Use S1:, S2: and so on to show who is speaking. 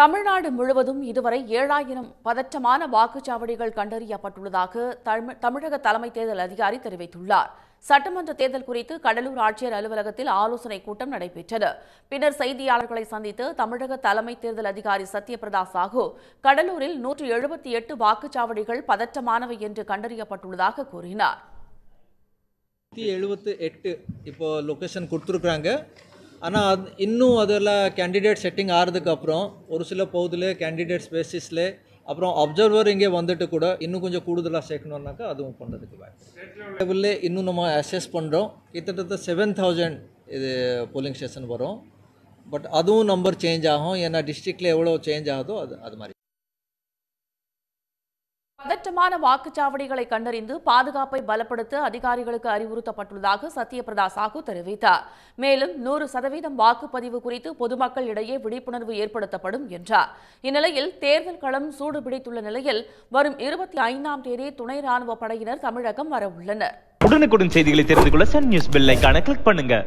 S1: தமிழ்நாடு முழுவதும் இதுவரை ஏழாயிரம் பதற்றமான வாக்குச்சாவடிகள் கண்டறியப்பட்டுள்ளதாக தமிழக தலைமை தேர்தல் அதிகாரி தெரிவித்துள்ளார் சட்டமன்ற தேர்தல் குறித்து கடலூர் ஆட்சியர் அலுவலகத்தில் ஆலோசனைக் கூட்டம் நடைபெற்றது பின்னர் செய்தியாளர்களை சந்தித்து தமிழக தலைமை தேர்தல் அதிகாரி சத்யபிரதா சாஹூ கடலூரில் நூற்று எழுபத்தி எட்டு வாக்குச்சாவடிகள் பதற்றமானவை என்று கண்டறியப்பட்டுள்ளதாக கூறினார்
S2: எழுபத்து எட்டு இப்போ கொடுத்துருக்குறாங்க ஆனால் அது இன்னும் அதில் கேண்டிடேட் செட்டிங் ஆகிறதுக்கப்புறம் ஒரு சில பகுதியிலே கேண்டிடேட்ஸ் பேசிஸில் அப்புறம் அப்சர்வர் இங்கே வந்துட்டு கூட இன்னும் கொஞ்சம் கூடுதலாக சேர்க்கணுன்னாக்கா அதுவும் பண்ணுறதுக்கு வாய்ப்பு லெவலில் இன்னும் நம்ம அசஸ் பண்ணுறோம் கிட்டத்தட்ட செவன் தௌசண்ட் இது போலிங் ஸ்டேஷன் வரும் பட் அதுவும் நம்பர் சேஞ்ச் ஆகும் ஏன்னா டிஸ்ட்ரிக்டில் எவ்வளோ சேஞ்ச் ஆகுதோ அது அது மாதிரி
S1: பதற்றமான வாக்குச்சாவடிகளை கண்டறிந்து பாதுகாப்பை பலப்படுத்த அதிகாரிகளுக்கு அறிவுறுத்தப்பட்டுள்ளதாக சத்யபிரதா சாஹூ தெரிவித்தார் மேலும் நூறு சதவீதம் வாக்குப்பதிவு குறித்து பொதுமக்கள் இடையே விழிப்புணர்வு ஏற்படுத்தப்படும் என்றார் இந்நிலையில் தேர்தல் களம் சூடுபிடித்துள்ள நிலையில் வரும் இருபத்தி ஐந்தாம் தேதி துணை ராணுவ படையினர் தமிழகம் வரவுள்ளனர்
S2: உடனுக்குடன் செய்திகளை தெரிந்து கொள்ள சன் நியூஸ் பெல் கிளிக் பண்ணுங்க